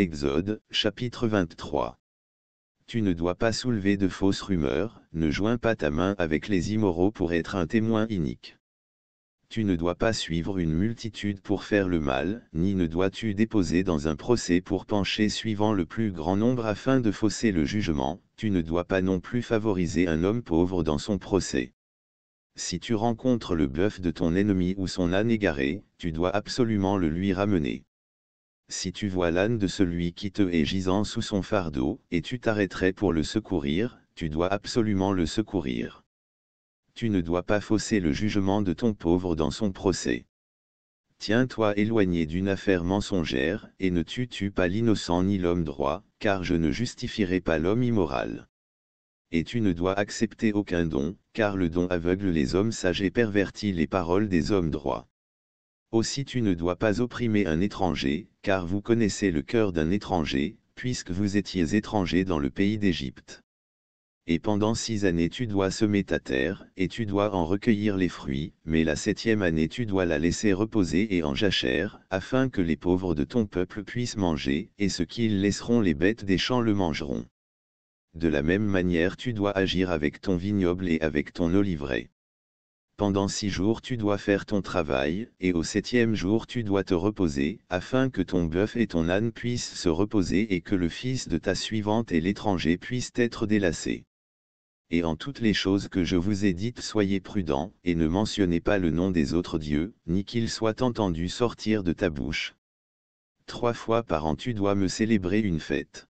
Exode, chapitre 23. Tu ne dois pas soulever de fausses rumeurs, ne joins pas ta main avec les immoraux pour être un témoin inique. Tu ne dois pas suivre une multitude pour faire le mal, ni ne dois-tu déposer dans un procès pour pencher suivant le plus grand nombre afin de fausser le jugement, tu ne dois pas non plus favoriser un homme pauvre dans son procès. Si tu rencontres le bœuf de ton ennemi ou son âne égaré, tu dois absolument le lui ramener si tu vois l'âne de celui qui te est gisant sous son fardeau, et tu t'arrêterais pour le secourir, tu dois absolument le secourir. Tu ne dois pas fausser le jugement de ton pauvre dans son procès. Tiens-toi éloigné d'une affaire mensongère, et ne tu pas l'innocent ni l'homme droit, car je ne justifierai pas l'homme immoral. Et tu ne dois accepter aucun don, car le don aveugle les hommes sages et pervertit les paroles des hommes droits. Aussi tu ne dois pas opprimer un étranger, car vous connaissez le cœur d'un étranger, puisque vous étiez étranger dans le pays d'Égypte. Et pendant six années tu dois semer ta terre, et tu dois en recueillir les fruits, mais la septième année tu dois la laisser reposer et en jachère, afin que les pauvres de ton peuple puissent manger, et ce qu'ils laisseront les bêtes des champs le mangeront. De la même manière tu dois agir avec ton vignoble et avec ton oliveraie. Pendant six jours tu dois faire ton travail, et au septième jour tu dois te reposer, afin que ton bœuf et ton âne puissent se reposer et que le fils de ta suivante et l'étranger puissent être délacés. Et en toutes les choses que je vous ai dites soyez prudents, et ne mentionnez pas le nom des autres dieux, ni qu'il soit entendu sortir de ta bouche. Trois fois par an tu dois me célébrer une fête.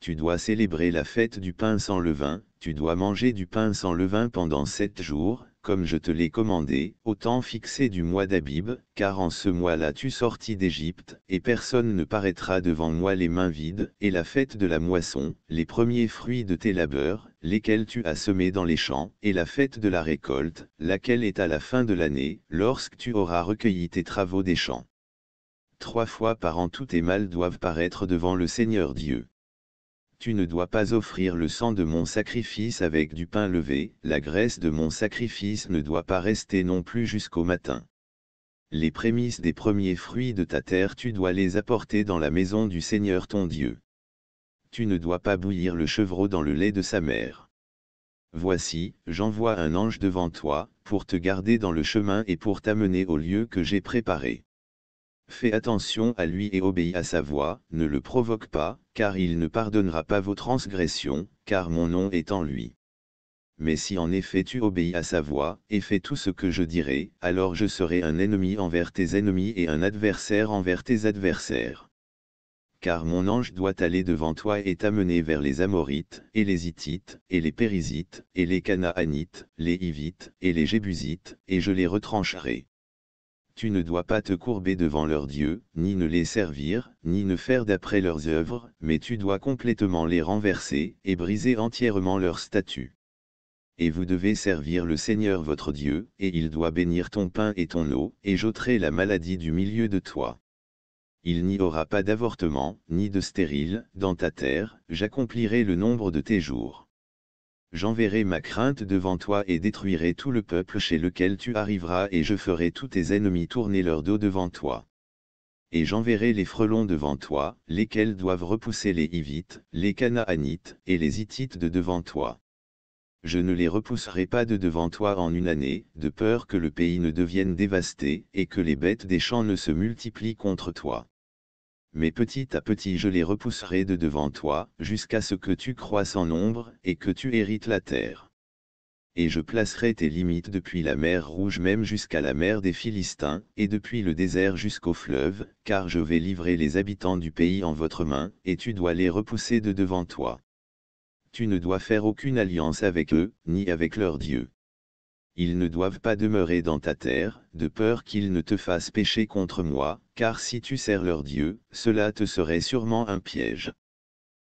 Tu dois célébrer la fête du pain sans levain, tu dois manger du pain sans levain pendant sept jours, comme je te l'ai commandé, au temps fixé du mois d'Abib, car en ce mois-là tu sortis d'Égypte, et personne ne paraîtra devant moi les mains vides, et la fête de la moisson, les premiers fruits de tes labeurs, lesquels tu as semés dans les champs, et la fête de la récolte, laquelle est à la fin de l'année, lorsque tu auras recueilli tes travaux des champs. Trois fois par an tous tes mâles doivent paraître devant le Seigneur Dieu. Tu ne dois pas offrir le sang de mon sacrifice avec du pain levé, la graisse de mon sacrifice ne doit pas rester non plus jusqu'au matin. Les prémices des premiers fruits de ta terre tu dois les apporter dans la maison du Seigneur ton Dieu. Tu ne dois pas bouillir le chevreau dans le lait de sa mère. Voici, j'envoie un ange devant toi, pour te garder dans le chemin et pour t'amener au lieu que j'ai préparé. Fais attention à lui et obéis à sa voix, ne le provoque pas, car il ne pardonnera pas vos transgressions, car mon nom est en lui. Mais si en effet tu obéis à sa voix, et fais tout ce que je dirai, alors je serai un ennemi envers tes ennemis et un adversaire envers tes adversaires. Car mon ange doit aller devant toi et t'amener vers les Amorites, et les Hittites, et les Périsites, et les Canaanites, les Hivites, et les Jébusites, et je les retrancherai tu ne dois pas te courber devant leurs dieux, ni ne les servir, ni ne faire d'après leurs œuvres, mais tu dois complètement les renverser, et briser entièrement leurs statues. Et vous devez servir le Seigneur votre Dieu, et il doit bénir ton pain et ton eau, et j'ôterai la maladie du milieu de toi. Il n'y aura pas d'avortement, ni de stérile, dans ta terre, j'accomplirai le nombre de tes jours. J'enverrai ma crainte devant toi et détruirai tout le peuple chez lequel tu arriveras et je ferai tous tes ennemis tourner leur dos devant toi. Et j'enverrai les frelons devant toi, lesquels doivent repousser les Hivites, les Canaanites et les Hittites de devant toi. Je ne les repousserai pas de devant toi en une année, de peur que le pays ne devienne dévasté et que les bêtes des champs ne se multiplient contre toi mais petit à petit je les repousserai de devant toi, jusqu'à ce que tu croisses en nombre, et que tu hérites la terre. Et je placerai tes limites depuis la mer Rouge même jusqu'à la mer des Philistins, et depuis le désert jusqu'au fleuve, car je vais livrer les habitants du pays en votre main, et tu dois les repousser de devant toi. Tu ne dois faire aucune alliance avec eux, ni avec leurs dieux ils ne doivent pas demeurer dans ta terre, de peur qu'ils ne te fassent pécher contre moi, car si tu sers leur Dieu, cela te serait sûrement un piège.